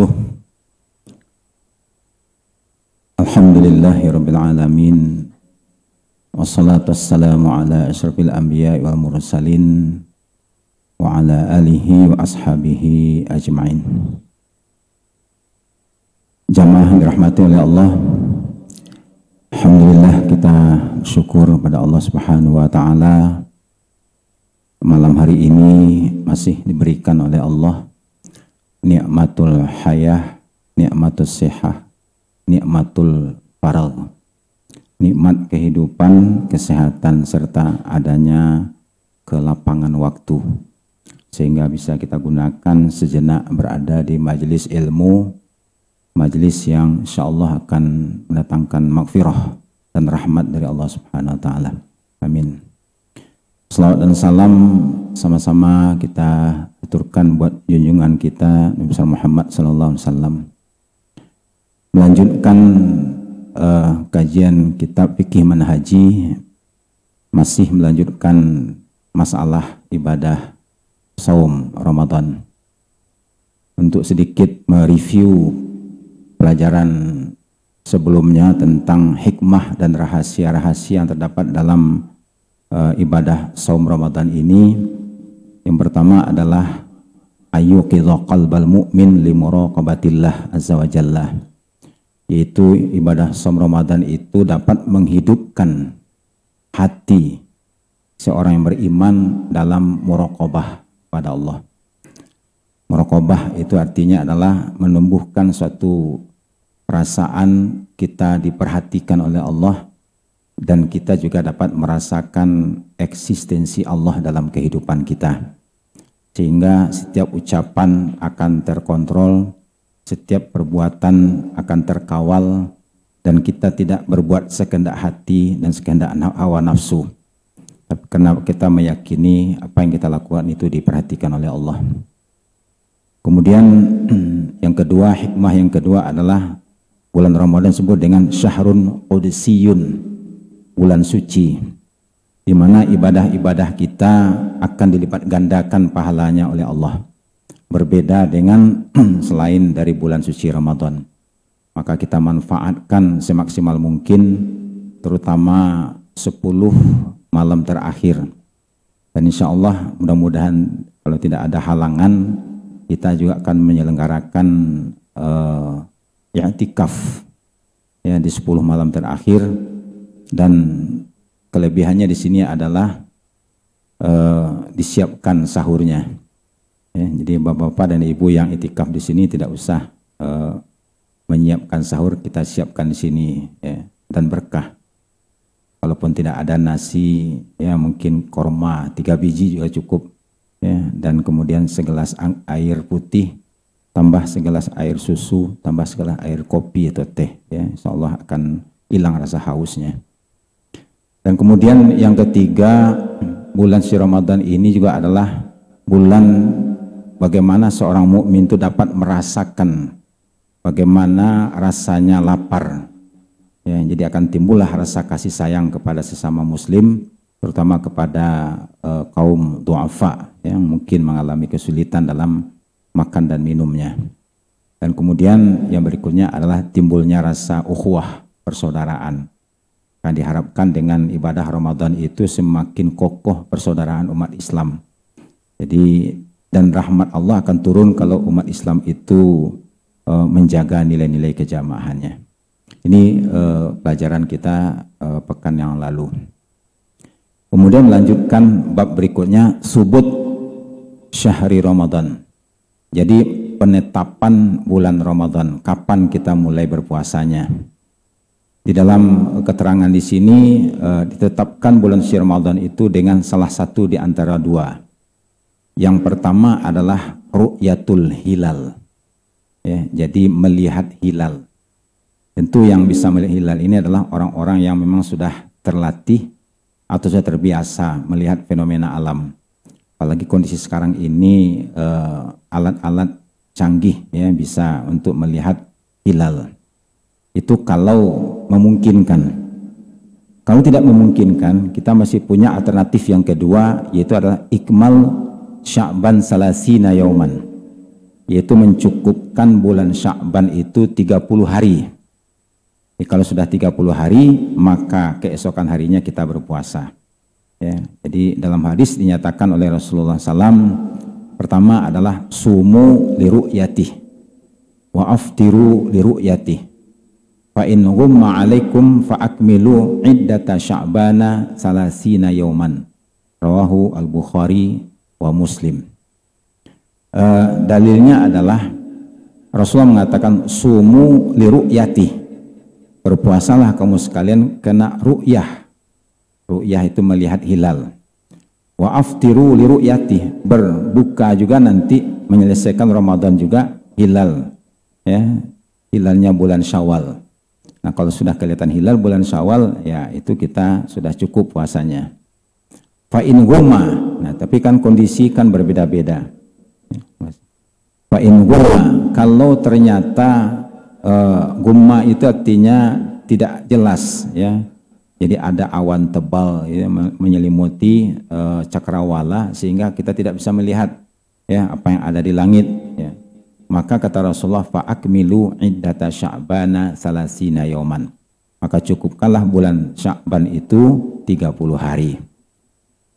وبركاته الحمد Wassalatu wassalamu ala asyrafil wal mursalin Wa ala alihi wa ashabihi ajma'in Jamaah dirahmati oleh Allah Alhamdulillah kita syukur pada Allah subhanahu wa ta'ala Malam hari ini masih diberikan oleh Allah nikmatul hayah, nikmatul sehat, nikmatul paral, Nikmat kehidupan, kesehatan serta adanya kelapangan waktu sehingga bisa kita gunakan sejenak berada di majelis ilmu majelis yang insya Allah akan mendatangkan makfirah dan rahmat dari Allah subhanahu wa ta'ala amin Salawat dan salam sama-sama kita aturkan buat junjungan kita Nabi Muhammad Sallallahu Alaihi Wasallam. Melanjutkan uh, kajian kitab fikih manhaji masih melanjutkan masalah ibadah saum Ramadan. Untuk sedikit mereview pelajaran sebelumnya tentang hikmah dan rahasia-rahasia yang terdapat dalam Eh, ibadah saum Ramadan ini yang pertama adalah ayyuqidha qalbal mu'min li azza wajalla yaitu ibadah saum Ramadan itu dapat menghidupkan hati seorang yang beriman dalam muraqabah pada Allah. Muraqabah itu artinya adalah menumbuhkan suatu perasaan kita diperhatikan oleh Allah dan kita juga dapat merasakan eksistensi Allah dalam kehidupan kita. Sehingga setiap ucapan akan terkontrol, setiap perbuatan akan terkawal, dan kita tidak berbuat sekendak hati dan sekendak hawa nafsu. karena kita meyakini apa yang kita lakukan itu diperhatikan oleh Allah. Kemudian yang kedua, hikmah yang kedua adalah bulan Ramadan disebut dengan syahrun odisiyun bulan suci di mana ibadah-ibadah kita akan dilipat gandakan pahalanya oleh Allah berbeda dengan selain dari bulan suci Ramadan maka kita manfaatkan semaksimal mungkin terutama 10 malam terakhir dan insya Allah mudah-mudahan kalau tidak ada halangan kita juga akan menyelenggarakan uh, eh, ya tikaf ya di 10 malam terakhir dan kelebihannya di sini adalah eh, disiapkan sahurnya. Ya, jadi bapak-bapak dan ibu yang itikaf di sini tidak usah eh, menyiapkan sahur, kita siapkan di sini ya, dan berkah. Walaupun tidak ada nasi, ya mungkin korma tiga biji juga cukup. Ya, dan kemudian segelas air putih, tambah segelas air susu, tambah segelas air kopi atau teh. Ya, Insya Allah akan hilang rasa hausnya. Dan kemudian yang ketiga, bulan si Ramadan ini juga adalah bulan bagaimana seorang mukmin itu dapat merasakan bagaimana rasanya lapar. Ya, jadi akan timbullah rasa kasih sayang kepada sesama muslim, terutama kepada uh, kaum duafa yang mungkin mengalami kesulitan dalam makan dan minumnya. Dan kemudian yang berikutnya adalah timbulnya rasa ukhuwah, persaudaraan Nah diharapkan dengan ibadah Ramadan itu semakin kokoh persaudaraan umat Islam. Jadi dan rahmat Allah akan turun kalau umat Islam itu uh, menjaga nilai-nilai kejamaahannya. Ini uh, pelajaran kita uh, pekan yang lalu. Kemudian melanjutkan bab berikutnya subut syahri Ramadan. Jadi penetapan bulan Ramadan, kapan kita mulai berpuasanya di dalam eh, keterangan di sini uh, ditetapkan bulan suci Ramadan itu dengan salah satu di antara dua. Yang pertama adalah ru'yatul hilal. Ya, jadi melihat hilal. Tentu yang bisa melihat hilal ini adalah orang-orang yang memang sudah terlatih atau sudah terbiasa melihat fenomena alam. Apalagi kondisi sekarang ini eh, alat-alat uh, canggih ya bisa untuk melihat hilal. Itu kalau memungkinkan. Kalau tidak memungkinkan, kita masih punya alternatif yang kedua yaitu adalah ikmal Sya'ban salasina yauman yaitu mencukupkan bulan Sya'ban itu 30 hari. Jadi kalau sudah 30 hari, maka keesokan harinya kita berpuasa. Ya, jadi dalam hadis dinyatakan oleh Rasulullah SAW, pertama adalah sumu liru'yatih, Wa'aftiru Liru liru'yatih Fa in ghumma alaikum fa akmilu iddata sya'bana salasina yauman. Rawahu al-Bukhari wa Muslim. Uh, dalilnya adalah Rasulullah mengatakan sumu liru'yati. Berpuasalah kamu sekalian kena ru'yah. Ru'yah itu melihat hilal. Wa aftiru liru'yati. Berbuka juga nanti menyelesaikan Ramadan juga hilal. Ya, hilalnya bulan Syawal. Nah kalau sudah kelihatan hilal bulan Syawal ya itu kita sudah cukup puasanya. Fa'in guma. Nah tapi kan kondisi kan berbeda-beda. Fa'in guma. Kalau ternyata uh, eh, goma itu artinya tidak jelas ya. Jadi ada awan tebal ya, menyelimuti uh, cakrawala sehingga kita tidak bisa melihat ya apa yang ada di langit ya. Maka kata Rasulullah, fa'akmilu iddata sya'bana salasina yoman. Maka cukupkanlah bulan sya'ban itu 30 hari.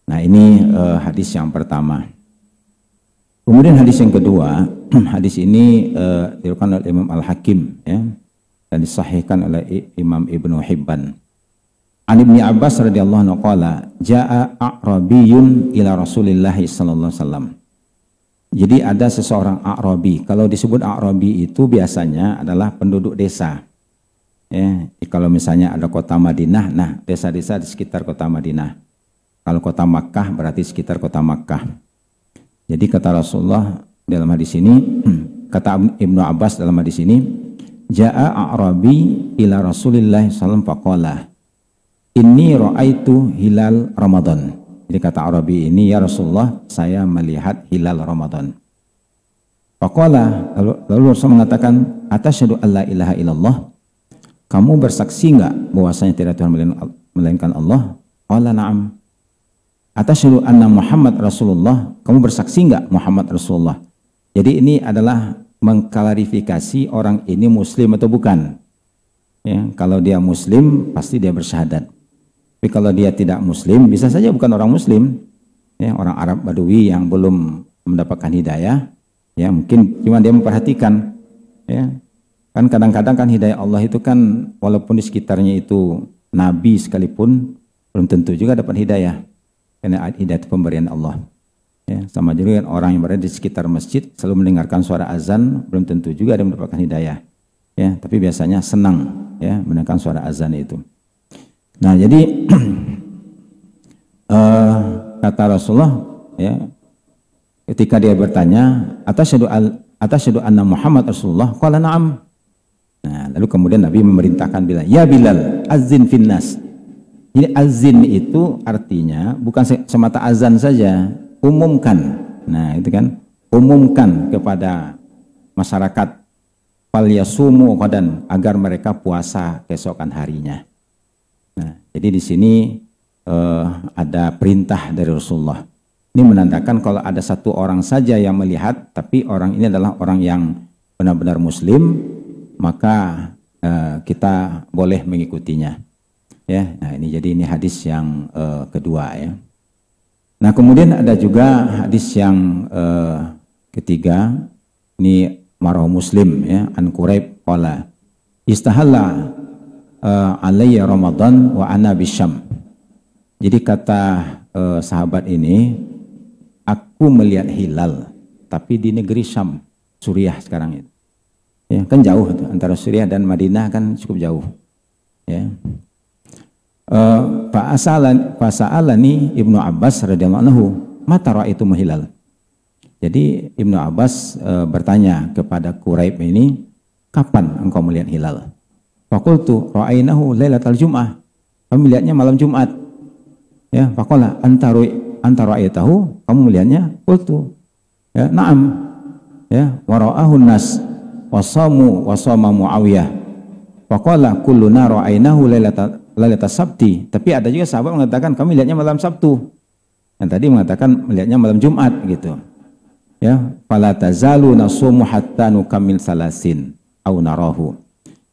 Nah ini uh, hadis yang pertama. Kemudian hadis yang kedua, hadis ini uh, eh, dilakukan oleh Imam Al-Hakim ya, dan disahihkan oleh Imam Ibnu Hibban. An Ibni Abbas radhiyallahu anhu qala jaa a'rabiyun ila Rasulillah sallallahu alaihi wasallam jadi ada seseorang Arabi. Kalau disebut Arabi itu biasanya adalah penduduk desa. Ya, kalau misalnya ada kota Madinah, nah desa-desa di sekitar kota Madinah. Kalau kota Makkah berarti sekitar kota Makkah. Jadi kata Rasulullah dalam hadis ini, kata Ibnu Abbas dalam hadis ini, Ja'a Arabi ila Rasulillah sallallahu alaihi wasallam faqala, "Inni ra'aitu hilal Ramadan." Jadi kata Arabi ini, ya Rasulullah, saya melihat hilal Ramadan. Pakola, lalu, lalu Rasul mengatakan, Atasyadu alla ilaha illallah, kamu bersaksi enggak bahwasanya tidak Tuhan melainkan Allah? Qala na'am. Atasyadu anna Muhammad Rasulullah, kamu bersaksi enggak Muhammad Rasulullah? Jadi ini adalah mengklarifikasi orang ini muslim atau bukan. Ya, kalau dia muslim pasti dia bersyahadat. Tapi kalau dia tidak muslim, bisa saja bukan orang muslim. Ya, orang Arab Badui yang belum mendapatkan hidayah, ya mungkin cuma dia memperhatikan. Ya. Kan kadang-kadang kan hidayah Allah itu kan walaupun di sekitarnya itu nabi sekalipun belum tentu juga dapat hidayah. Karena hidayah itu pemberian Allah. Ya, sama juga dengan orang yang berada di sekitar masjid selalu mendengarkan suara azan, belum tentu juga ada mendapatkan hidayah. Ya, tapi biasanya senang ya mendengarkan suara azan itu. Nah jadi uh, kata Rasulullah ya ketika dia bertanya atas al atas anna Muhammad Rasulullah qala na'am. Nah, lalu kemudian Nabi memerintahkan bila "Ya Bilal, azin finnas." Jadi azin itu artinya bukan semata azan saja, umumkan. Nah, itu kan umumkan kepada masyarakat fal yasumu agar mereka puasa keesokan harinya. Nah, jadi di sini uh, ada perintah dari Rasulullah. Ini menandakan kalau ada satu orang saja yang melihat, tapi orang ini adalah orang yang benar-benar Muslim, maka uh, kita boleh mengikutinya. Ya, nah ini jadi ini hadis yang uh, kedua ya. Nah kemudian ada juga hadis yang ketiga, ini marah Muslim ya, An kureb pola istahalla uh, alayya Ramadan wa ana bisyam. Jadi kata uh, sahabat ini, aku melihat hilal tapi di negeri Syam, Suriah sekarang itu. Ya, kan jauh itu antara Suriah dan Madinah kan cukup jauh. Ya. pak eh, pak saalani Ibnu Abbas radhiyallahu anhu, mata itu menghilal Jadi Ibnu Abbas bertanya kepada Quraib ini, kapan engkau melihat hilal? Fakultu ra'ainahu lailatal jum'ah. Kamu melihatnya malam Jumat. Ya, faqala antaru antara ayatahu, kamu melihatnya kultu. Ya, na'am. Ya, wara'ahu nas wasamu wasama Muawiyah. Faqala kulluna ra'ainahu lailatal lailatal sabti. Tapi ada juga sahabat mengatakan kami melihatnya malam Sabtu. Yang tadi mengatakan melihatnya malam Jumat gitu. Ya, fala tazalu nasumu hatta nukamil salasin au narahu.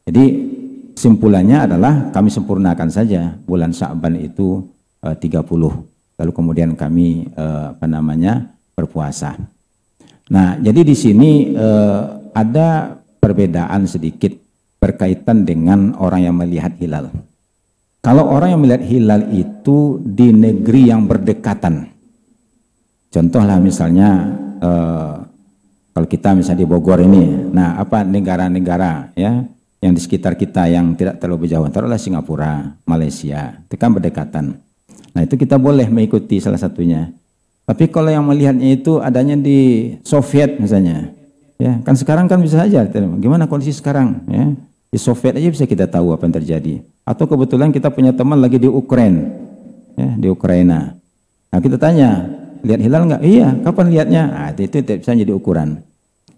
Jadi simpulannya adalah kami sempurnakan saja bulan Sa'ban itu e, eh, 30. Lalu kemudian kami e, apa namanya berpuasa. Nah, jadi di sini e, ada perbedaan sedikit berkaitan dengan orang yang melihat hilal. Kalau orang yang melihat hilal itu di negeri yang berdekatan. Contohlah misalnya e, kalau kita misalnya di Bogor ini. Nah, apa negara-negara ya yang di sekitar kita yang tidak terlalu jauh, taruhlah Singapura, Malaysia, itu kan berdekatan. Nah itu kita boleh mengikuti salah satunya. Tapi kalau yang melihatnya itu adanya di Soviet misalnya, ya kan sekarang kan bisa saja. Gimana kondisi sekarang? Ya, di Soviet aja bisa kita tahu apa yang terjadi. Atau kebetulan kita punya teman lagi di Ukraina, ya, di Ukraina. Nah kita tanya, lihat hilal nggak? Iya. Kapan lihatnya? Nah, itu, itu tidak bisa jadi ukuran.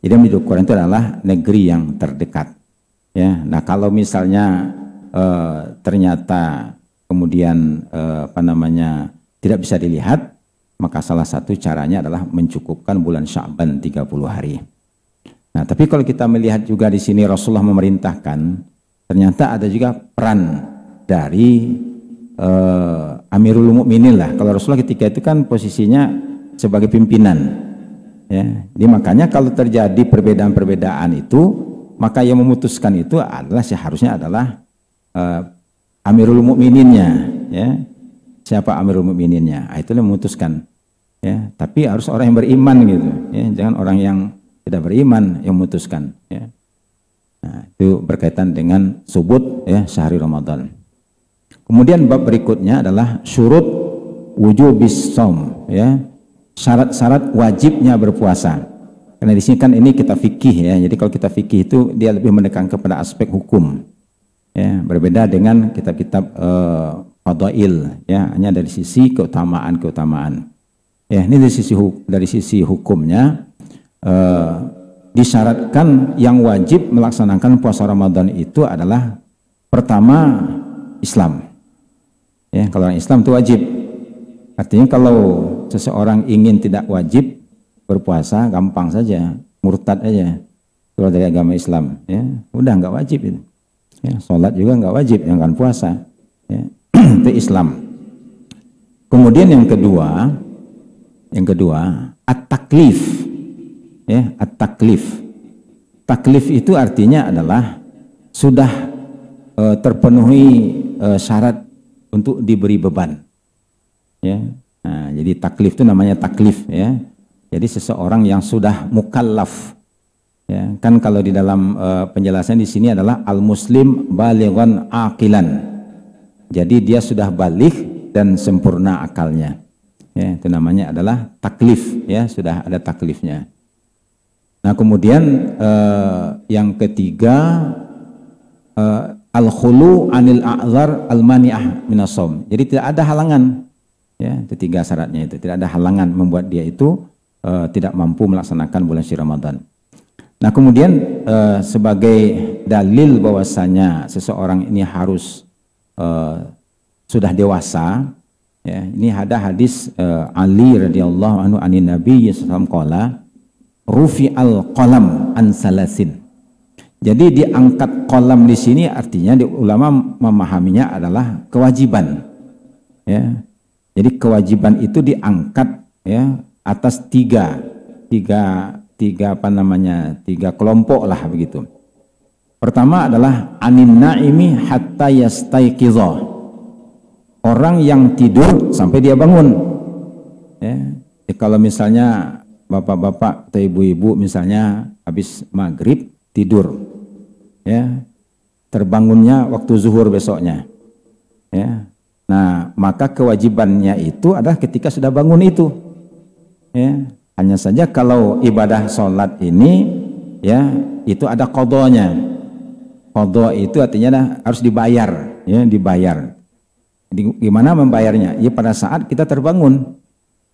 Jadi yang menjadi ukuran itu adalah negeri yang terdekat. Ya, nah kalau misalnya eh, ternyata kemudian eh, apa namanya tidak bisa dilihat, maka salah satu caranya adalah mencukupkan bulan Sya'ban 30 hari. Nah, tapi kalau kita melihat juga di sini Rasulullah memerintahkan, ternyata ada juga peran dari eh, Amirul Mukminin lah. Kalau Rasulullah ketika itu kan posisinya sebagai pimpinan, ya. Jadi makanya kalau terjadi perbedaan-perbedaan itu maka yang memutuskan itu adalah seharusnya adalah uh, Amirul Mukmininnya, ya. Siapa Amirul Mukmininnya? Nah, itu yang memutuskan. Ya, tapi harus orang yang beriman gitu, ya. Jangan orang yang tidak beriman yang memutuskan, ya. Nah, itu berkaitan dengan subut ya sehari Ramadan. Kemudian bab berikutnya adalah syurut wujubis som ya. Syarat-syarat wajibnya berpuasa. Karena di sini kan ini kita fikih ya. Jadi kalau kita fikih itu dia lebih menekan kepada aspek hukum. Ya, berbeda dengan kitab-kitab -kitab, uh, eh, ya, hanya dari sisi keutamaan-keutamaan. Ya, ini dari sisi dari sisi hukumnya uh, disyaratkan yang wajib melaksanakan puasa Ramadan itu adalah pertama Islam. Ya, kalau orang Islam itu wajib. Artinya kalau seseorang ingin tidak wajib berpuasa gampang saja, murtad aja keluar dari agama Islam. Ya, udah nggak wajib itu. Ya, sholat juga nggak wajib, yang kan puasa. Ya. itu Islam. Kemudian yang kedua, yang kedua, at-taklif. Ya, at-taklif. Taklif itu artinya adalah sudah uh, terpenuhi uh, syarat untuk diberi beban. Ya. Nah, jadi taklif itu namanya taklif ya. Jadi seseorang yang sudah mukallaf. Ya, kan kalau di dalam uh, penjelasan di sini adalah al-muslim balighan aqilan. Jadi dia sudah balik dan sempurna akalnya. Ya, itu namanya adalah taklif ya, sudah ada taklifnya. Nah, kemudian uh, yang ketiga uh, al-khulu anil a'zar al-mani'ah minasom. Jadi tidak ada halangan. Ya, ketiga syaratnya itu tidak ada halangan membuat dia itu uh, tidak mampu melaksanakan bulan suci Ramadan. Nah, kemudian uh, sebagai dalil bahwasanya seseorang ini harus uh, sudah dewasa, ya, ini ada hadis uh, Ali radhiyallahu anhu anin Nabi qala rufi al qalam an salasin. Jadi diangkat kolam di sini artinya di ulama memahaminya adalah kewajiban. Ya. Jadi kewajiban itu diangkat ya atas tiga tiga tiga apa namanya tiga kelompok lah begitu pertama adalah anin naimi hatta yastaiqidha orang yang tidur sampai dia bangun ya Jadi ya kalau misalnya bapak-bapak atau ibu-ibu misalnya habis maghrib tidur ya terbangunnya waktu zuhur besoknya ya nah maka kewajibannya itu adalah ketika sudah bangun itu Ya, hanya saja kalau ibadah sholat ini ya itu ada kodonya. Kodo itu artinya dah, harus dibayar, ya dibayar. Jadi, gimana membayarnya? Ya pada saat kita terbangun.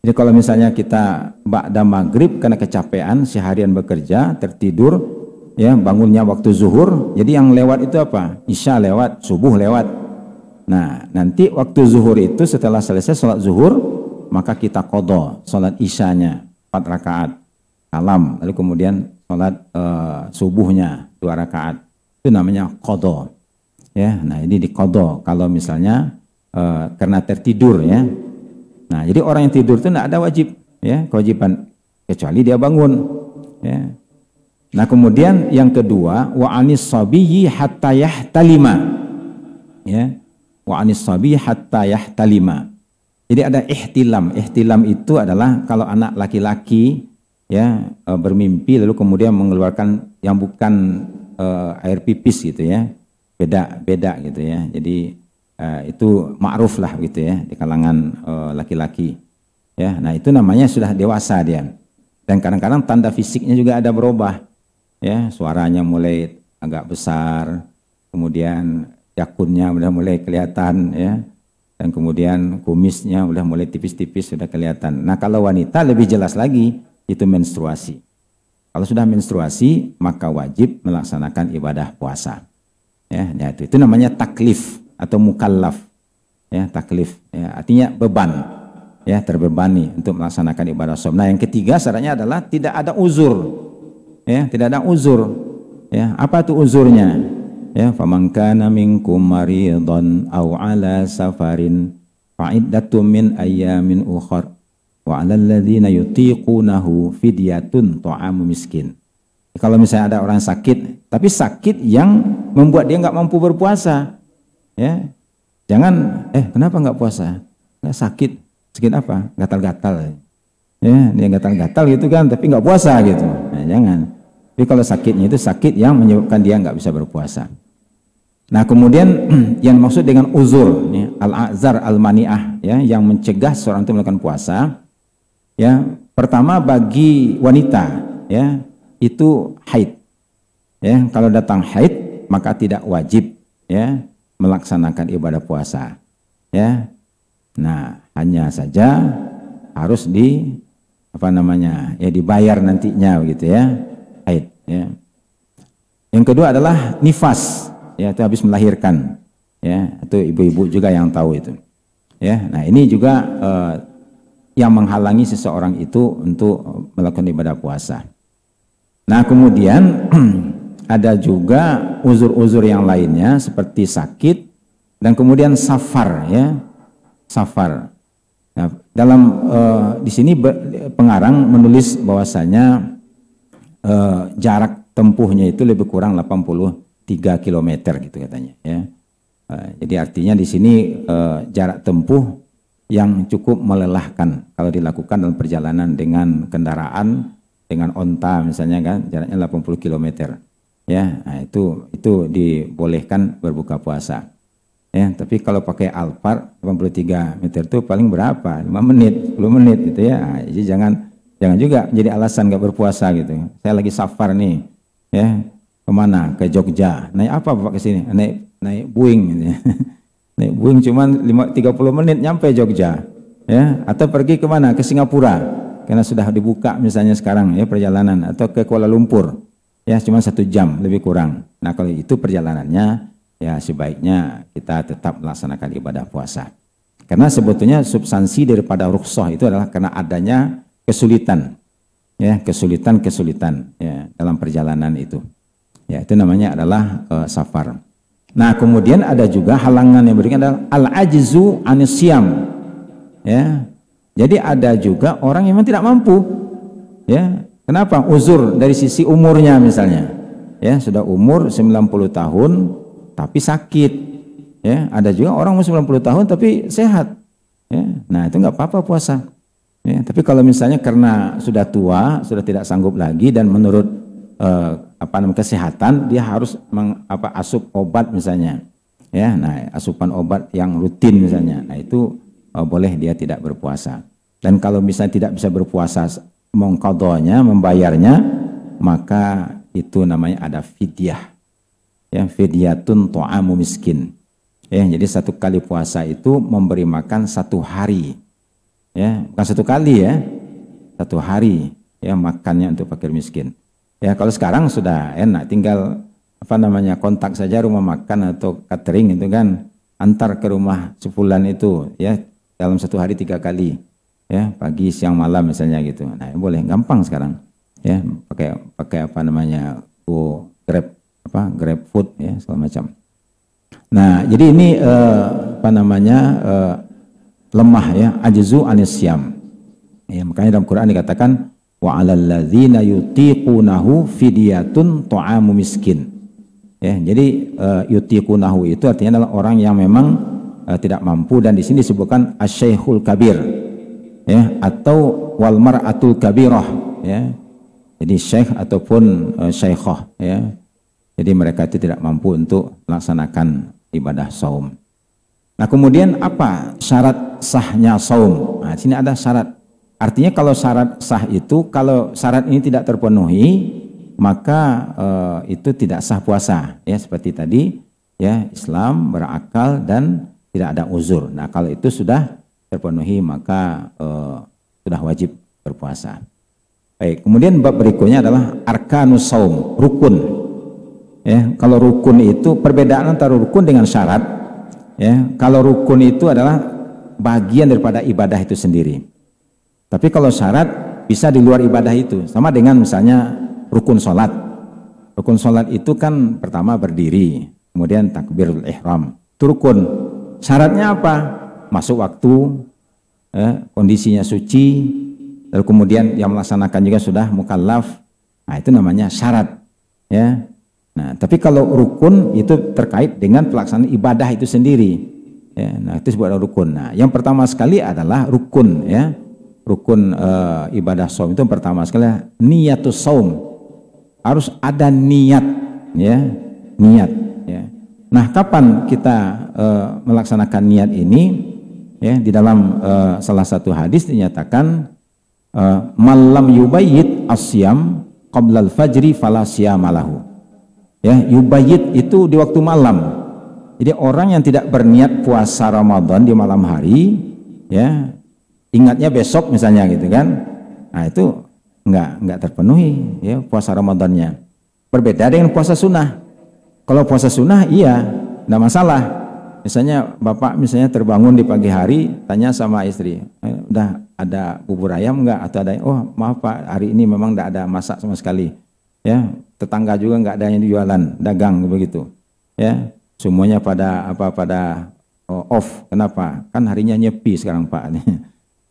Jadi kalau misalnya kita ba'da maghrib karena kecapean seharian bekerja, tertidur, ya bangunnya waktu zuhur, jadi yang lewat itu apa? Isya lewat, subuh lewat. Nah nanti waktu zuhur itu setelah selesai sholat zuhur, maka kita kodo, sholat isyanya empat rakaat salam, lalu kemudian sholat uh, eh, subuhnya dua rakaat itu namanya kodo. ya nah ini di kodo kalau misalnya uh, karena tertidur ya nah jadi orang yang tidur itu tidak ada wajib ya kewajiban kecuali dia bangun ya nah kemudian yang kedua wa anis sabiyyi hatta yahtalima ya wa anis sabiyyi hatta yahtalima jadi ada ihtilam. Ihtilam itu adalah kalau anak laki-laki ya eh, bermimpi lalu kemudian mengeluarkan yang bukan e, air pipis gitu ya. Beda-beda gitu ya. Jadi e, itu ma'ruf lah gitu ya di kalangan laki-laki. ya, nah itu namanya sudah dewasa dia. Dan kadang-kadang tanda fisiknya juga ada berubah. Ya, suaranya mulai agak besar, kemudian jakunnya sudah mulai kelihatan ya dan kemudian kumisnya udah mulai tipis-tipis sudah kelihatan. Nah kalau wanita lebih jelas lagi itu menstruasi. Kalau sudah menstruasi maka wajib melaksanakan ibadah puasa. Ya, ya, itu. itu namanya taklif atau mukallaf. Ya, taklif. Ya, artinya beban. Ya, terbebani untuk melaksanakan ibadah som. Nah, yang ketiga syaratnya adalah tidak ada uzur. Ya, tidak ada uzur. Ya, apa tuh uzurnya? ya famankana minkum don aw ala safarin fa iddatum min ayamin ukhar wa ala ladzina yutiqunahu fidyatun ta'amu miskin kalau misalnya ada orang sakit tapi sakit yang membuat dia nggak mampu berpuasa ya jangan eh kenapa nggak puasa nggak sakit sakit apa gatal-gatal ya dia gatal-gatal gitu kan tapi nggak puasa gitu nah, jangan tapi kalau sakitnya itu sakit yang menyebabkan dia nggak bisa berpuasa Nah kemudian yang maksud dengan uzur, ya, al-azar al-mani'ah, ya, yang mencegah seorang itu melakukan puasa, ya, pertama bagi wanita, ya, itu haid. Ya, kalau datang haid maka tidak wajib, ya, melaksanakan ibadah puasa, ya. Nah hanya saja harus di apa namanya ya dibayar nantinya begitu ya haid. Ya. Yang kedua adalah nifas ya itu habis melahirkan ya itu ibu-ibu juga yang tahu itu ya nah ini juga uh, yang menghalangi seseorang itu untuk melakukan ibadah puasa nah kemudian ada juga uzur-uzur yang lainnya seperti sakit dan kemudian safar ya safar nah, dalam uh, di sini pengarang menulis bahwasanya uh, jarak tempuhnya itu lebih kurang 80 3 km gitu katanya ya. Eh, jadi artinya di sini uh, jarak tempuh yang cukup melelahkan kalau dilakukan dalam perjalanan dengan kendaraan dengan onta misalnya kan jaraknya 80 km ya nah itu itu dibolehkan berbuka puasa ya tapi kalau pakai Alphard 83 meter itu paling berapa 5 menit 10 menit gitu ya nah, jadi jangan jangan juga jadi alasan nggak berpuasa gitu saya lagi safar nih ya kemana? Ke Jogja. Naik apa Bapak ke sini? Naik naik Boeing. naik Boeing cuma 5, 30 menit nyampe Jogja. Ya, atau pergi kemana? Ke Singapura. Karena sudah dibuka misalnya sekarang ya perjalanan atau ke Kuala Lumpur. Ya, cuma satu jam lebih kurang. Nah, kalau itu perjalanannya ya sebaiknya kita tetap melaksanakan ibadah puasa. Karena sebetulnya substansi daripada rukshoh itu adalah karena adanya kesulitan. Ya, kesulitan-kesulitan ya dalam perjalanan itu. Ya, itu namanya adalah uh, safar. Nah, kemudian ada juga halangan yang berikutnya adalah al ajizu anisiam. Ya. Jadi ada juga orang yang memang tidak mampu. Ya. Kenapa? Uzur dari sisi umurnya misalnya. Ya, sudah umur 90 tahun tapi sakit. Ya, ada juga orang umur 90 tahun tapi sehat. Ya. Nah, itu nggak apa-apa puasa. Ya, tapi kalau misalnya karena sudah tua, sudah tidak sanggup lagi dan menurut uh, apa namanya kesehatan dia harus meng, apa asup obat misalnya ya nah asupan obat yang rutin misalnya nah itu oh, boleh dia tidak berpuasa dan kalau misalnya tidak bisa berpuasa mengkodonya membayarnya maka itu namanya ada fidyah ya fidyatun to'amu miskin ya jadi satu kali puasa itu memberi makan satu hari ya bukan satu kali ya satu hari ya makannya untuk fakir miskin Ya kalau sekarang sudah enak, tinggal apa namanya kontak saja rumah makan atau catering itu kan antar ke rumah sepulan itu ya dalam satu hari tiga kali ya pagi siang malam misalnya gitu nah ya boleh gampang sekarang ya pakai pakai apa namanya go grab apa grab food ya segala macam nah jadi ini eh, apa namanya eh, lemah ya ajzu anisyam ya makanya dalam Quran dikatakan wa 'alal ladzina yutiqunahu fidyatun ta'amu miskin. Ya, jadi uh, yutiqunahu itu artinya adalah orang yang memang uh, tidak mampu dan di sini disebutkan asyaikhul kabir. Ya, atau wal mar'atul kabirah, ya. Jadi syekh ataupun uh, eh, syaikhah, ya. Jadi mereka itu tidak mampu untuk melaksanakan ibadah saum. Nah, kemudian apa syarat sahnya saum? Nah, sini ada syarat Artinya kalau syarat sah itu, kalau syarat ini tidak terpenuhi, maka e, itu tidak sah puasa. Ya seperti tadi, ya Islam berakal dan tidak ada uzur. Nah kalau itu sudah terpenuhi maka e, sudah wajib berpuasa. Baik, kemudian bab berikutnya adalah arkanus saum, rukun. Ya, kalau rukun itu perbedaan antara rukun dengan syarat. Ya, kalau rukun itu adalah bagian daripada ibadah itu sendiri. Tapi kalau syarat bisa di luar ibadah itu. Sama dengan misalnya rukun sholat. Rukun sholat itu kan pertama berdiri, kemudian takbir ihram. Itu rukun. Syaratnya apa? Masuk waktu, eh, kondisinya suci, lalu kemudian yang melaksanakan juga sudah mukallaf. Nah, itu namanya syarat. Ya. Nah, tapi kalau rukun itu terkait dengan pelaksanaan ibadah itu sendiri. Ya, nah, itu sebuah rukun. Nah, yang pertama sekali adalah rukun ya rukun uh, ibadah saum itu pertama sekali niatus saum harus ada niat ya niat ya nah kapan kita uh, melaksanakan niat ini ya di dalam uh, salah satu hadis dinyatakan uh, malam yubayit asyam qabla al-fajri falasya malahu ya yubayit itu di waktu malam jadi orang yang tidak berniat puasa Ramadan di malam hari ya ingatnya besok misalnya gitu kan nah itu nggak nggak terpenuhi ya puasa Ramadannya berbeda dengan puasa sunnah kalau puasa sunnah iya nggak masalah misalnya bapak misalnya terbangun di pagi hari tanya sama istri eh, udah ada bubur ayam nggak atau ada oh maaf pak hari ini memang nggak ada masak sama sekali ya tetangga juga nggak ada yang jualan dagang begitu ya semuanya pada apa pada oh, off kenapa kan harinya nyepi sekarang pak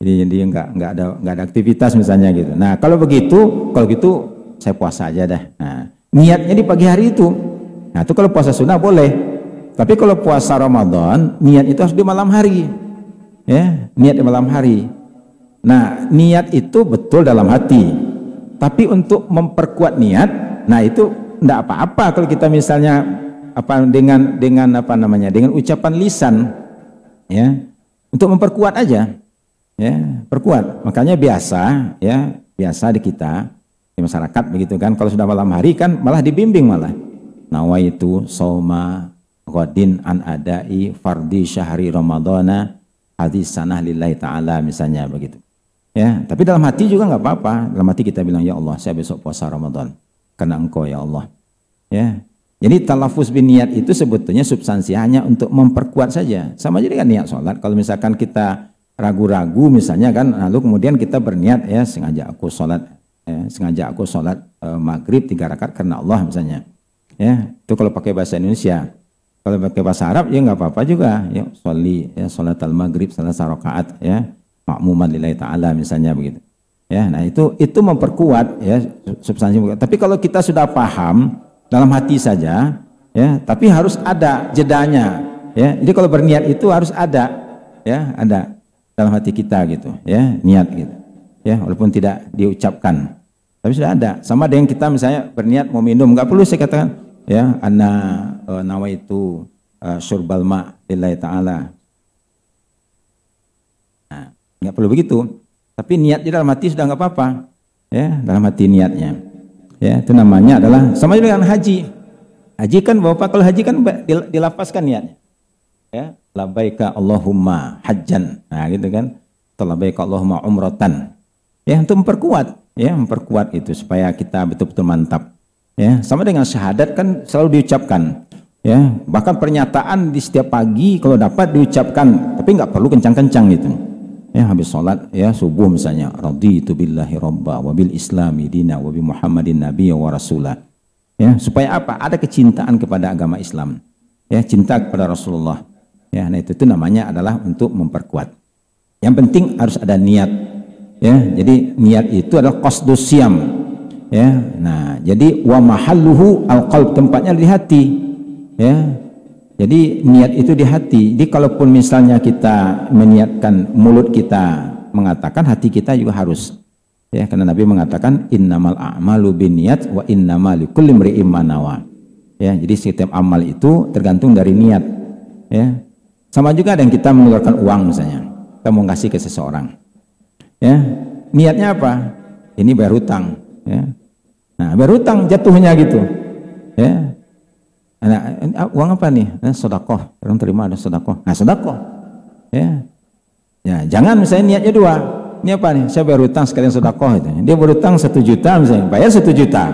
jadi jadi nggak nggak ada nggak ada aktivitas misalnya gitu. Nah kalau begitu kalau gitu saya puasa aja dah. Nah, niatnya di pagi hari itu. Nah itu kalau puasa sunnah boleh. Tapi kalau puasa Ramadan niat itu harus di malam hari. Ya niat di malam hari. Nah niat itu betul dalam hati. Tapi untuk memperkuat niat, nah itu tidak apa-apa kalau kita misalnya apa dengan dengan apa namanya dengan ucapan lisan ya untuk memperkuat aja ya perkuat makanya biasa ya biasa di kita di masyarakat begitu kan kalau sudah malam hari kan malah dibimbing malah itu soma godin an adai fardi syahri ramadana hadis sanah lillahi ta'ala misalnya begitu ya tapi dalam hati juga nggak apa-apa dalam hati kita bilang ya Allah saya besok puasa Ramadan karena engkau ya Allah ya jadi talafus bin niat itu sebetulnya substansi hanya untuk memperkuat saja sama jadi kan niat sholat kalau misalkan kita ragu-ragu misalnya kan nah, lalu kemudian kita berniat ya sengaja aku sholat ya, sengaja aku sholat e, maghrib tiga rakaat karena Allah misalnya ya itu kalau pakai bahasa Indonesia kalau pakai bahasa Arab ya nggak apa-apa juga ya soli ya sholat al maghrib salah sarokaat ya makmuman lillahi taala misalnya begitu ya nah itu itu memperkuat ya substansi tapi kalau kita sudah paham dalam hati saja ya tapi harus ada jedanya ya jadi kalau berniat itu harus ada ya ada dalam hati kita gitu ya niat gitu ya walaupun tidak diucapkan tapi sudah ada sama dengan kita misalnya berniat mau minum nggak perlu saya katakan ya anna uh, itu uh, syurbal ma lillahi taala nah, nggak perlu begitu tapi niat di dalam hati sudah nggak apa-apa ya dalam hati niatnya ya itu namanya adalah sama dengan haji haji kan bapak kalau haji kan dilapaskan niatnya ya labaika Allahumma hajjan nah gitu kan Telah labaika Allahumma umratan ya untuk memperkuat ya memperkuat itu supaya kita betul-betul mantap ya sama dengan syahadat kan selalu diucapkan ya bahkan pernyataan di setiap pagi kalau dapat diucapkan tapi nggak perlu kencang-kencang gitu ya habis sholat ya subuh misalnya raditu billahi robba wabil islami dina wabil muhammadin nabiyya wa rasulah ya supaya apa ada kecintaan kepada agama Islam ya cinta kepada Rasulullah Ya, nah itu, itu namanya adalah untuk memperkuat. Yang penting harus ada niat. Ya, jadi niat itu adalah kosdusiam. siam. Ya, nah jadi wa mahalluhu al qalb tempatnya di hati. Ya. Jadi niat itu di hati. Jadi kalaupun misalnya kita meniatkan mulut kita mengatakan hati kita juga harus ya karena Nabi mengatakan innamal a'malu binniyat wa innamal likulli imri'in ya jadi setiap amal itu tergantung dari niat ya sama juga dengan kita mengeluarkan uang misalnya. Kita mau kasih ke seseorang. Ya, niatnya apa? Ini bayar hutang, ya. Nah, bayar hutang jatuhnya gitu. Ya. Nah, ah, uang apa nih? Nah, sodakoh. Orang terima ada sodakoh. Nah, sodakoh. Ya. Ya, jangan misalnya niatnya dua. Ini apa nih? Saya bayar hutang sekalian sodakoh gitu. Dia berhutang satu juta misalnya, bayar satu juta.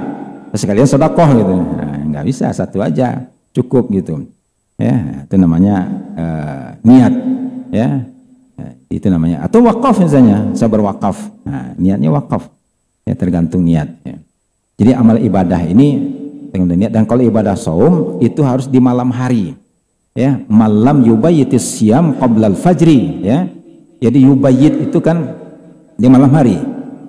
Sekalian sodakoh gitu. Nah, nggak bisa, satu aja cukup gitu ya itu namanya uh, niat ya itu namanya atau wakaf misalnya sabar wakaf nah, niatnya wakaf ya tergantung niat ya. jadi amal ibadah ini tergantung niat dan kalau ibadah saum itu harus di malam hari ya malam yubayit siam qabla fajri ya jadi yubayit itu kan di malam hari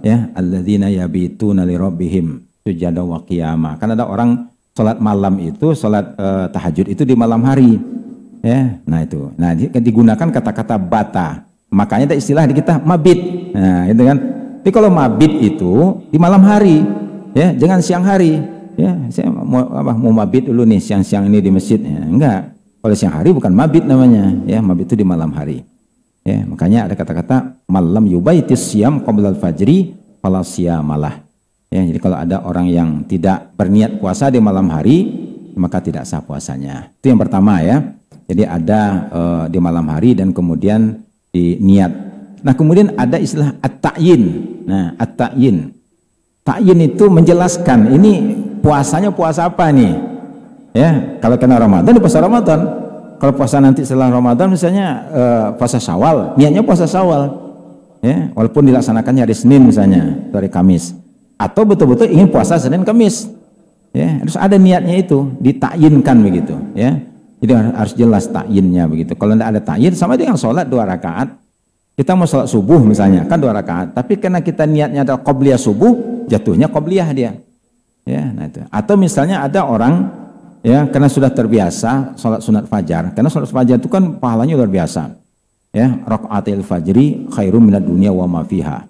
ya alladzina yabituna lirabbihim sujada wa qiyama kan ada orang sholat malam itu sholat eh, tahajud itu di malam hari ya nah itu nah digunakan kata-kata bata makanya ada istilah di kita mabit nah itu kan tapi kalau mabit itu di malam hari ya jangan siang hari ya saya mau apa mau mabit dulu nih siang-siang ini di masjid ya, enggak kalau siang hari bukan mabit namanya ya mabit itu di malam hari ya makanya ada kata-kata malam yubaitis siam qabla al-fajri fala malah Ya, jadi kalau ada orang yang tidak berniat puasa di malam hari, maka tidak sah puasanya. Itu yang pertama ya. Jadi ada e, di malam hari dan kemudian di niat. Nah, kemudian ada istilah at-ta'yin. Nah, at-ta'yin. Ta'yin itu menjelaskan ini puasanya puasa apa nih? Ya, kalau kena Ramadan di puasa Ramadan. Kalau puasa nanti setelah Ramadan misalnya e, puasa Syawal, niatnya puasa Syawal. Ya, walaupun dilaksanakannya hari Senin misalnya, atau hari Kamis atau betul-betul ingin puasa Senin Kamis ya harus ada niatnya itu ditakyinkan begitu ya jadi harus jelas takyinnya begitu kalau tidak ada takyin sama dengan sholat dua rakaat kita mau sholat subuh misalnya kan dua rakaat tapi karena kita niatnya adalah qobliyah subuh jatuhnya qobliyah dia ya nah itu atau misalnya ada orang ya karena sudah terbiasa sholat sunat fajar karena sholat fajar itu kan pahalanya luar biasa ya rakaatil fajri khairum minat dunia wa ma fiha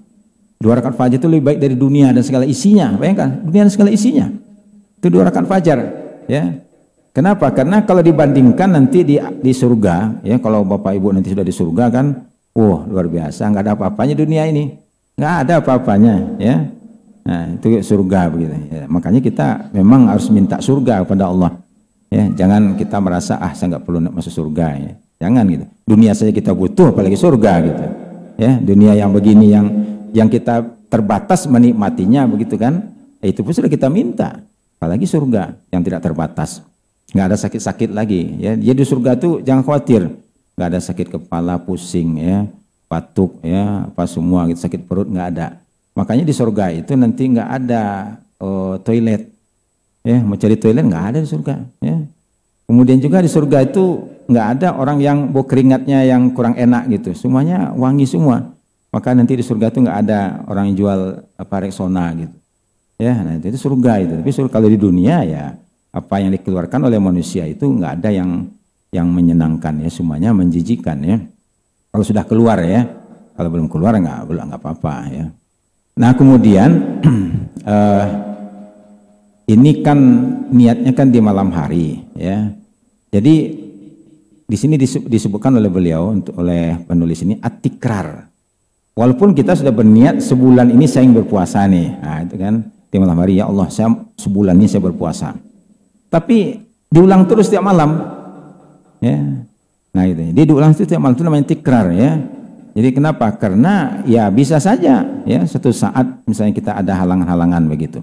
Dua rakaat fajar itu lebih baik dari dunia dan segala isinya. Bayangkan, dunia dan segala isinya. Itu dua rakaat fajar, ya. Kenapa? Karena kalau dibandingkan nanti di di surga, ya kalau Bapak Ibu nanti sudah di surga kan, wah luar biasa, nggak ada apa-apanya dunia ini. Nggak ada apa-apanya, ya. Nah, itu surga begitu. Ya, makanya kita memang harus minta surga kepada Allah. Ya, jangan kita merasa ah saya nggak perlu masuk surga ya. Jangan gitu. Dunia saja kita butuh apalagi surga gitu. Ya, dunia yang begini yang yang kita terbatas menikmatinya begitu kan eh, itu pun sudah kita minta apalagi surga yang tidak terbatas nggak ada sakit-sakit lagi ya di surga tuh jangan khawatir nggak ada sakit kepala pusing ya batuk ya apa semua gitu sakit perut nggak ada makanya di surga itu nanti nggak ada oh, toilet ya mau cari toilet nggak ada di surga ya kemudian juga di surga itu nggak ada orang yang bau keringatnya yang kurang enak gitu semuanya wangi semua maka nanti di surga itu nggak ada orang yang jual apa eh, reksona gitu ya nanti itu, surga itu tapi surga kalau di dunia ya apa yang dikeluarkan oleh manusia itu nggak ada yang yang menyenangkan ya semuanya menjijikan ya kalau sudah keluar ya kalau belum keluar nggak belum nggak apa-apa ya nah kemudian uh, ini kan niatnya kan di malam hari ya jadi di sini disebutkan oleh beliau untuk oleh penulis ini atikrar walaupun kita sudah berniat sebulan ini saya ingin berpuasa nih nah itu kan di malam hari ya Allah saya sebulan ini saya berpuasa tapi diulang terus tiap malam ya nah itu dia diulang terus tiap malam itu namanya tikrar ya jadi kenapa karena ya bisa saja ya satu saat misalnya kita ada halangan-halangan begitu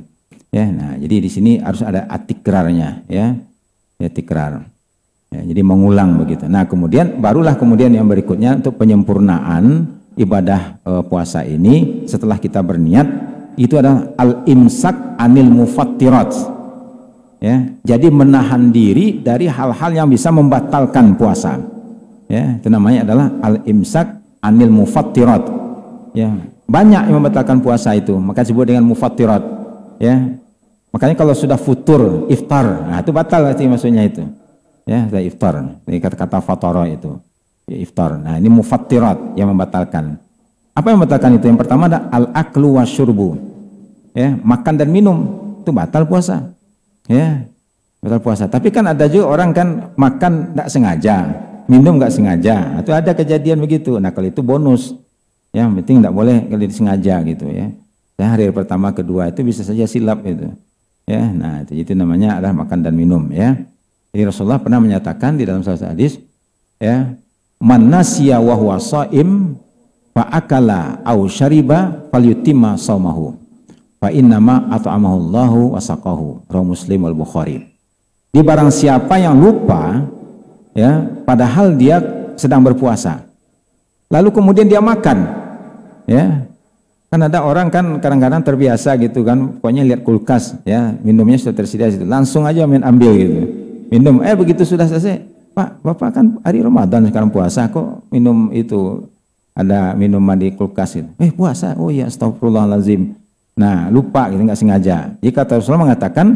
ya nah jadi di sini harus ada atikrarnya ya ya tikrar ya, jadi mengulang begitu nah kemudian barulah kemudian yang berikutnya untuk penyempurnaan ibadah e, puasa ini setelah kita berniat itu adalah al imsak anil mufattirat ya jadi menahan diri dari hal-hal yang bisa membatalkan puasa ya itu namanya adalah al imsak anil mufattirat ya banyak yang membatalkan puasa itu maka disebut dengan mufattirat ya makanya kalau sudah futur iftar nah itu batal nanti maksudnya itu ya sudah iftar kata-kata fatara itu Ya, iftar. Nah, ini mufattirat yang membatalkan. Apa yang membatalkan itu? Yang pertama ada al-aklu wa syurbu. Ya, makan dan minum itu batal puasa. Ya, batal puasa. Tapi kan ada juga orang kan makan tidak sengaja, minum nggak sengaja. Itu ada kejadian begitu. Nah, kalau itu bonus. Ya, penting tidak boleh kalau disengaja gitu ya. Nah, hari pertama, kedua itu bisa saja silap itu. Ya, nah itu, itu namanya adalah makan dan minum ya. Jadi Rasulullah pernah menyatakan di dalam salah hadis ya man nasiya wa huwa saim fa akala aw syariba falyutimma saumahu fa innama at'amahu Allahu wa saqahu rawi Muslim wal Bukhari di barang siapa yang lupa ya padahal dia sedang berpuasa lalu kemudian dia makan ya kan ada orang kan kadang-kadang terbiasa gitu kan pokoknya lihat kulkas ya minumnya sudah tersedia situ langsung aja main ambil gitu minum eh begitu sudah selesai Pak, Bapak kan hari Ramadan sekarang puasa kok minum itu ada minuman di kulkas itu. Eh puasa, oh ya astagfirullahalazim. Nah lupa gitu nggak sengaja. Jadi kata Rasulullah mengatakan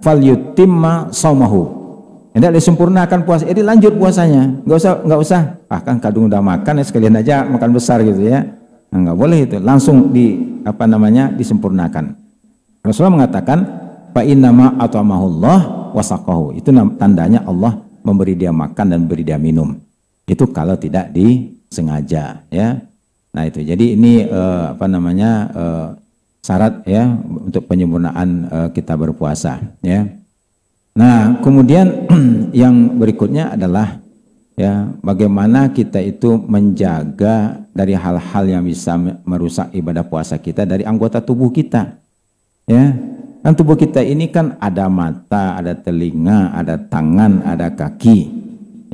fal yutimma saumahu. Hendaklah sempurnakan puasa. Jadi lanjut puasanya, nggak usah nggak usah. Ah kan kadung udah makan ya sekalian aja makan besar gitu ya. Nah, nggak boleh itu. Langsung di apa namanya disempurnakan. Rasulullah mengatakan fa ma atamahullah wasaqahu. Itu tandanya Allah memberi dia makan dan beri dia minum. Itu kalau tidak disengaja ya. Nah itu jadi ini uh, apa namanya uh, syarat ya untuk penyempurnaan uh, kita berpuasa ya. Nah kemudian yang berikutnya adalah ya bagaimana kita itu menjaga dari hal-hal yang bisa merusak ibadah puasa kita dari anggota tubuh kita ya dan tubuh kita ini kan ada mata, ada telinga, ada tangan, ada kaki.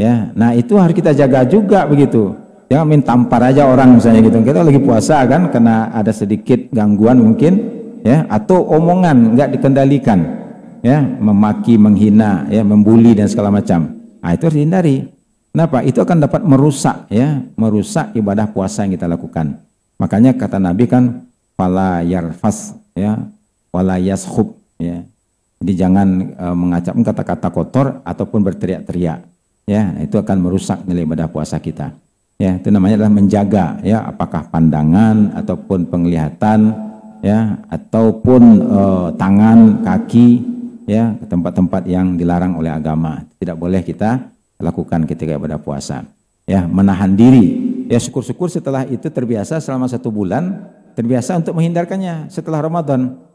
Ya, nah itu harus kita jaga juga begitu. Jangan minta tampar aja orang misalnya gitu. Kita lagi puasa kan, karena ada sedikit gangguan mungkin, ya, atau omongan nggak dikendalikan, ya, memaki, menghina, ya, membuli dan segala macam. Nah itu harus dihindari. Kenapa? Itu akan dapat merusak, ya, merusak ibadah puasa yang kita lakukan. Makanya kata Nabi kan, "Fala yarfas," ya, walayas yaskhub ya. Jadi jangan e, mengacapkan kata-kata kotor ataupun berteriak-teriak ya. itu akan merusak nilai ibadah puasa kita. Ya, itu namanya adalah menjaga ya apakah pandangan ataupun penglihatan ya ataupun e, tangan, kaki ya ke tempat-tempat yang dilarang oleh agama. Tidak boleh kita lakukan ketika ibadah puasa. Ya, menahan diri. Ya syukur-syukur setelah itu terbiasa selama satu bulan terbiasa untuk menghindarkannya setelah Ramadan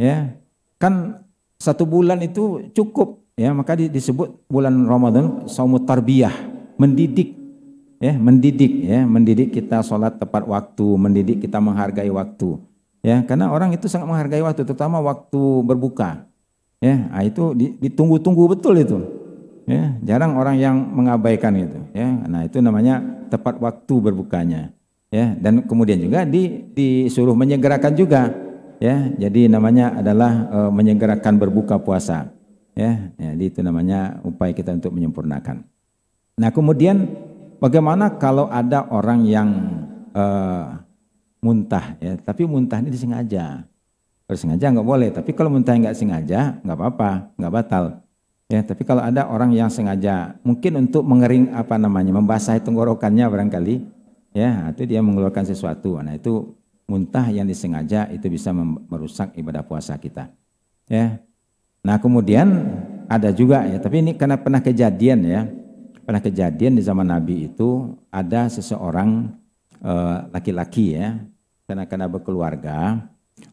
ya kan satu bulan itu cukup ya maka disebut bulan Ramadan saumut tarbiyah mendidik ya mendidik ya mendidik kita sholat tepat waktu mendidik kita menghargai waktu ya karena orang itu sangat menghargai waktu terutama waktu berbuka ya nah, itu ditunggu-tunggu betul itu ya jarang orang yang mengabaikan itu ya nah itu namanya tepat waktu berbukanya ya dan kemudian juga di, disuruh menyegerakan juga ya jadi namanya adalah e, eh, menyegerakan berbuka puasa ya, ya jadi itu namanya upaya kita untuk menyempurnakan nah kemudian bagaimana kalau ada orang yang e, muntah ya tapi muntah ini disengaja kalau sengaja nggak boleh tapi kalau muntah nggak sengaja nggak apa-apa nggak batal Ya, tapi kalau ada orang yang sengaja mungkin untuk mengering apa namanya, membasahi tenggorokannya barangkali, ya, itu dia mengeluarkan sesuatu. Nah, itu muntah yang disengaja itu bisa merusak ibadah puasa kita. Ya. Nah, kemudian ada juga ya, tapi ini karena pernah kejadian ya. Pernah kejadian di zaman Nabi itu ada seseorang eh, laki-laki e, ya, karena karena berkeluarga,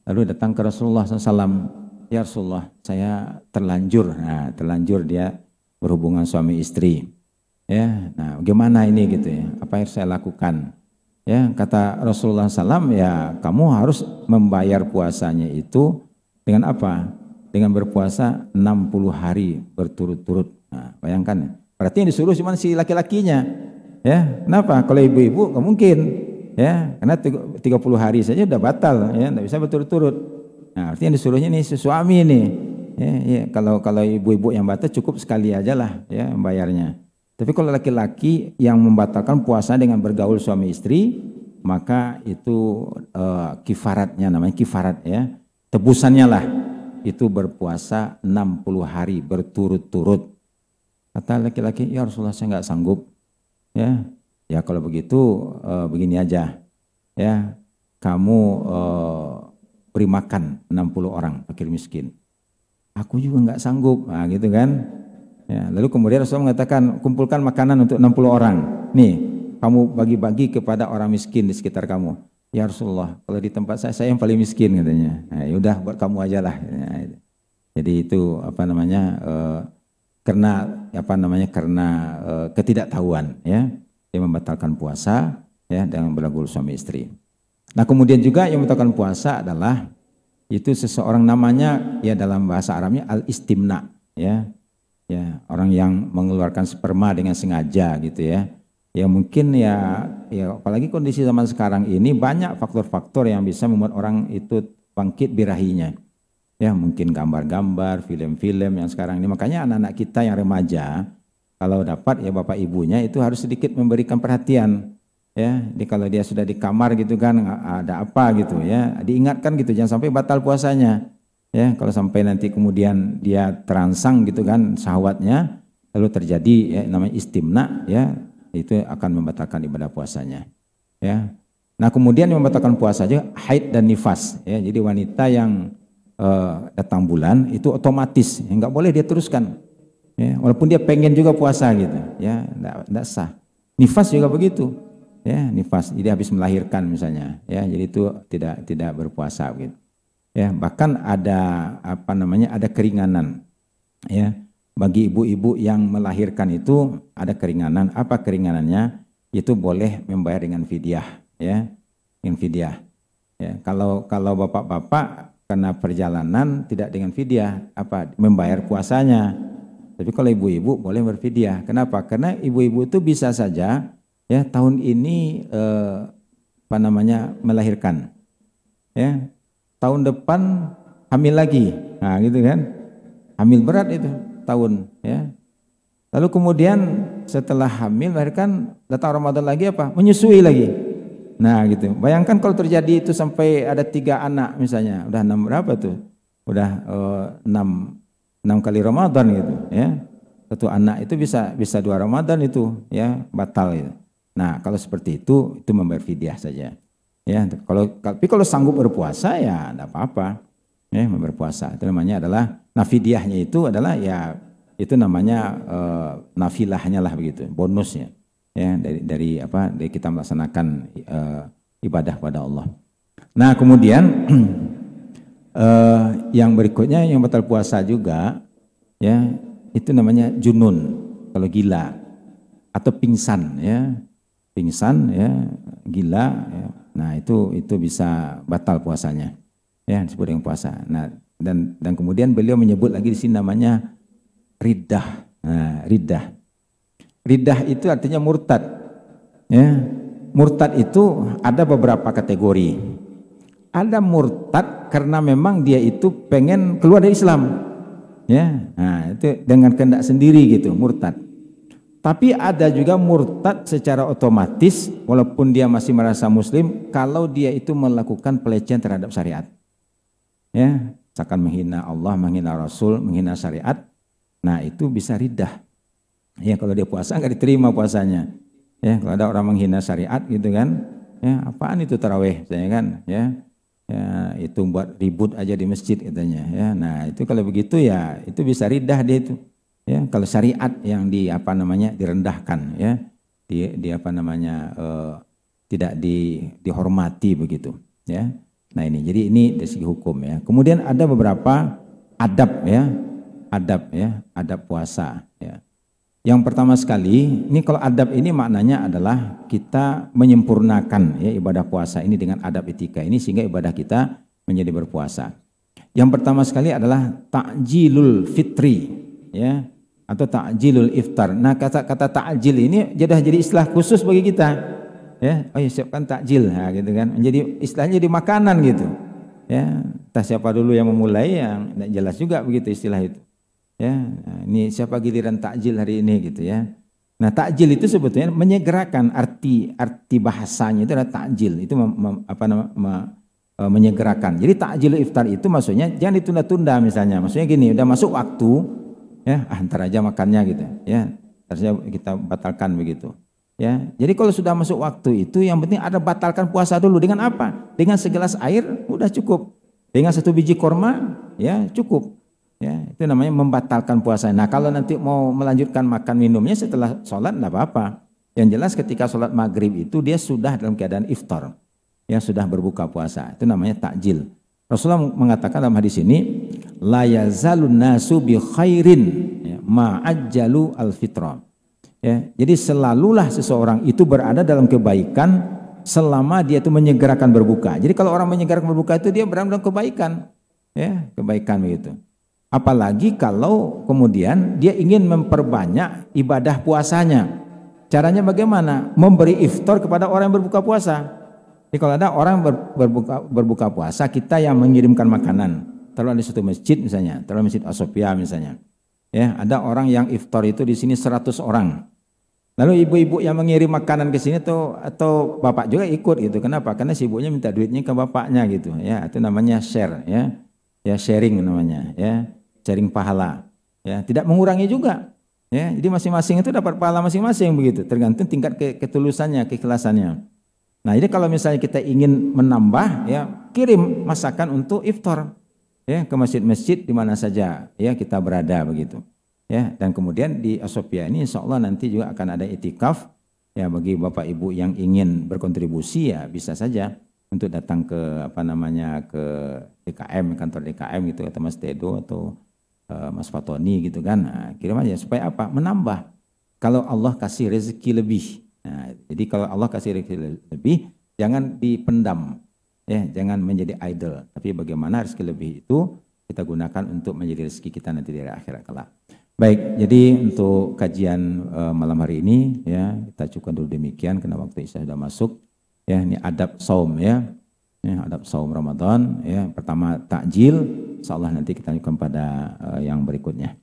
lalu datang ke Rasulullah SAW. Ya Rasulullah, saya terlanjur. Nah, terlanjur dia berhubungan suami istri. Ya, nah, gimana ini gitu ya? Apa yang saya lakukan? Ya, kata Rasulullah SAW, ya kamu harus membayar puasanya itu dengan apa? Dengan berpuasa 60 hari berturut-turut. Nah, bayangkan ya. Berarti yang disuruh cuma si laki-lakinya. Ya, kenapa? Kalau ibu-ibu nggak mungkin. Ya, karena 30 hari saja udah batal, ya, nggak bisa berturut-turut. Nah, artinya disuruhnya nih si suami nih. Ya, ya. kalau kalau ibu-ibu yang batal cukup sekali aja lah ya bayarnya. Tapi kalau laki-laki yang membatalkan puasa dengan bergaul suami istri, maka itu uh, kifaratnya namanya kifarat ya. Tebusannya lah itu berpuasa 60 hari berturut-turut. Kata laki-laki, "Ya Rasulullah saya nggak sanggup." Ya. Ya kalau begitu uh, begini aja. Ya. Kamu uh, beri makan 60 orang fakir miskin. Aku juga nggak sanggup. Nah, gitu kan. Ya, lalu kemudian Rasulullah mengatakan kumpulkan makanan untuk 60 orang. Nih, kamu bagi-bagi kepada orang miskin di sekitar kamu. Ya Rasulullah, kalau di tempat saya saya yang paling miskin katanya. Nah, ya udah buat kamu aja lah. Ya, jadi itu apa namanya eh, karena apa namanya karena eh, ketidaktahuan ya dia membatalkan puasa ya dengan berlagu suami istri. Nah kemudian juga yang membatalkan puasa adalah itu seseorang namanya ya dalam bahasa Arabnya al istimna ya ya orang yang mengeluarkan sperma dengan sengaja gitu ya ya mungkin ya ya apalagi kondisi zaman sekarang ini banyak faktor-faktor yang bisa membuat orang itu bangkit birahinya ya mungkin gambar-gambar film-film yang sekarang ini makanya anak-anak kita yang remaja kalau dapat ya bapak ibunya itu harus sedikit memberikan perhatian ya di kalau dia sudah di kamar gitu kan ada apa gitu ya diingatkan gitu jangan sampai batal puasanya ya kalau sampai nanti kemudian dia terangsang gitu kan syahwatnya lalu terjadi ya, namanya istimna ya itu akan membatalkan ibadah puasanya ya nah kemudian yang membatalkan puasa aja haid dan nifas ya jadi wanita yang uh, datang bulan itu otomatis ya, boleh dia teruskan ya walaupun dia pengen juga puasa gitu ya tidak sah nifas juga begitu ya nifas jadi habis melahirkan misalnya ya jadi itu tidak tidak berpuasa gitu ya bahkan ada apa namanya ada keringanan ya bagi ibu-ibu yang melahirkan itu ada keringanan apa keringanannya itu boleh membayar dengan fidyah ya dengan fidyah ya kalau kalau bapak-bapak karena perjalanan tidak dengan fidyah apa membayar puasanya tapi kalau ibu-ibu boleh berfidyah kenapa karena ibu-ibu itu bisa saja ya tahun ini eh, apa namanya melahirkan ya tahun depan hamil lagi. Nah, gitu kan. Hamil berat itu tahun ya. Lalu kemudian setelah hamil melahirkan datang Ramadan lagi apa? Menyusui lagi. Nah, gitu. Bayangkan kalau terjadi itu sampai ada tiga anak misalnya, udah enam berapa tuh? Udah uh, enam enam kali Ramadan gitu ya. Satu anak itu bisa bisa dua Ramadan itu ya batal gitu. Nah, kalau seperti itu itu membayar fidyah saja. Ya, kalau tapi kalau sanggup berpuasa ya tidak apa-apa. Ya, berpuasa. Itu namanya adalah nafidiahnya itu adalah ya itu namanya uh, nafilahnya lah begitu, bonusnya. Ya, dari dari apa? Dari kita melaksanakan uh, ibadah pada Allah. Nah, kemudian uh, yang berikutnya yang batal puasa juga ya, itu namanya junun kalau gila atau pingsan ya. Pingsan ya, gila ya Nah, itu itu bisa batal puasanya. Ya, disebut dengan puasa. Nah, dan dan kemudian beliau menyebut lagi di sini namanya ridah. Nah, ridah. Ridah itu artinya murtad. Ya. Murtad itu ada beberapa kategori. Ada murtad karena memang dia itu pengen keluar dari Islam. Ya. Nah, itu dengan kehendak sendiri gitu, murtad. Tapi ada juga murtad secara otomatis walaupun dia masih merasa muslim kalau dia itu melakukan pelecehan terhadap syariat. Ya, misalkan menghina Allah, menghina Rasul, menghina syariat. Nah, itu bisa ridah. Ya, kalau dia puasa nggak diterima puasanya. Ya, kalau ada orang menghina syariat gitu kan. Ya, apaan itu taraweh saya kan, ya. Ya, itu buat ribut aja di masjid katanya, ya. Nah, itu kalau begitu ya itu bisa ridah dia itu ya kalau syariat yang di apa namanya direndahkan ya di, di apa namanya uh, tidak di, dihormati begitu ya nah ini jadi ini dari segi hukum ya kemudian ada beberapa adab ya adab ya adab puasa ya yang pertama sekali ini kalau adab ini maknanya adalah kita menyempurnakan ya ibadah puasa ini dengan adab etika ini sehingga ibadah kita menjadi berpuasa yang pertama sekali adalah takjilul fitri ya atau takjilul iftar. Nah, kata kata takjil ini jadi jadi istilah khusus bagi kita. Ya, oh ya siapkan takjil nah, gitu kan. Menjadi istilahnya jadi makanan gitu. Ya, entah siapa dulu yang memulai yang tidak jelas juga begitu istilah itu. Ya, ini siapa giliran takjil hari ini gitu ya. Nah, takjil itu sebetulnya menyegerakan arti arti bahasanya itu adalah takjil. Itu mem, mem, apa nama me, e, menyegerakan. Jadi takjil iftar itu maksudnya jangan ditunda-tunda misalnya. Maksudnya gini, udah masuk waktu ya ah, antar aja makannya gitu ya harusnya kita batalkan begitu ya jadi kalau sudah masuk waktu itu yang penting ada batalkan puasa dulu dengan apa dengan segelas air udah cukup dengan satu biji korma ya cukup ya itu namanya membatalkan puasa nah kalau nanti mau melanjutkan makan minumnya setelah sholat tidak apa-apa yang jelas ketika sholat maghrib itu dia sudah dalam keadaan iftar yang sudah berbuka puasa itu namanya takjil Rasulullah mengatakan dalam hadis ini, la yazalun nasu bi khairin ya, ma'ajjalu al fitrah. Ya, jadi selalulah seseorang itu berada dalam kebaikan selama dia itu menyegerakan berbuka. Jadi kalau orang menyegerakan berbuka itu dia berada dalam kebaikan. Ya, kebaikan begitu. Apalagi kalau kemudian dia ingin memperbanyak ibadah puasanya. Caranya bagaimana? Memberi iftar kepada orang yang berbuka puasa. Jadi kalau ada orang berbuka, berbuka puasa, kita yang mengirimkan makanan. Terlalu ada satu masjid misalnya, terlalu masjid Asopia misalnya. Ya, ada orang yang iftar itu di sini 100 orang. Lalu ibu-ibu yang mengirim makanan ke sini tuh atau bapak juga ikut gitu. Kenapa? Karena si ibunya minta duitnya ke bapaknya gitu. Ya, itu namanya share ya. Ya sharing namanya ya. Sharing pahala. Ya, tidak mengurangi juga. Ya, jadi masing-masing itu dapat pahala masing-masing begitu, tergantung tingkat ketulusannya, keikhlasannya. Nah, ini kalau misalnya kita ingin menambah ya, kirim masakan untuk iftar ya ke masjid-masjid di mana saja ya kita berada begitu. Ya, dan kemudian di Asopia ini insya nanti juga akan ada itikaf ya bagi Bapak Ibu yang ingin berkontribusi ya bisa saja untuk datang ke apa namanya ke DKM kantor DKM gitu atau Mas Tedo atau uh, Mas Fatoni gitu kan nah, kirim aja supaya apa menambah kalau Allah kasih rezeki lebih Nah, jadi kalau Allah kasih rezeki lebih, jangan dipendam, ya, jangan menjadi idol. Tapi bagaimana rezeki lebih itu kita gunakan untuk menjadi rezeki kita nanti di akhirat kelak. Baik, jadi untuk kajian uh, malam hari ini ya kita cukup dulu demikian karena waktu isya sudah masuk. Ya, ini adab saum ya. Ya, adab saum Ramadan ya. Pertama takjil, insyaallah nanti kita lanjutkan pada uh, yang berikutnya.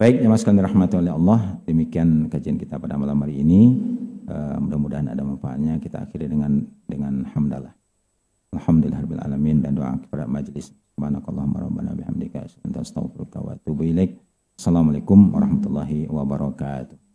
Baik, jemaah sekalian dirahmati oleh Allah, demikian kajian kita pada malam hari ini. Eh, mudah-mudahan ada manfaatnya kita akhiri dengan dengan hamdalah alhamdulillahirabbil alamin dan doa kepada majelis subhanakallahumma rabbana bihamdika astaghfiruka wa atubu ilaik assalamualaikum warahmatullahi wabarakatuh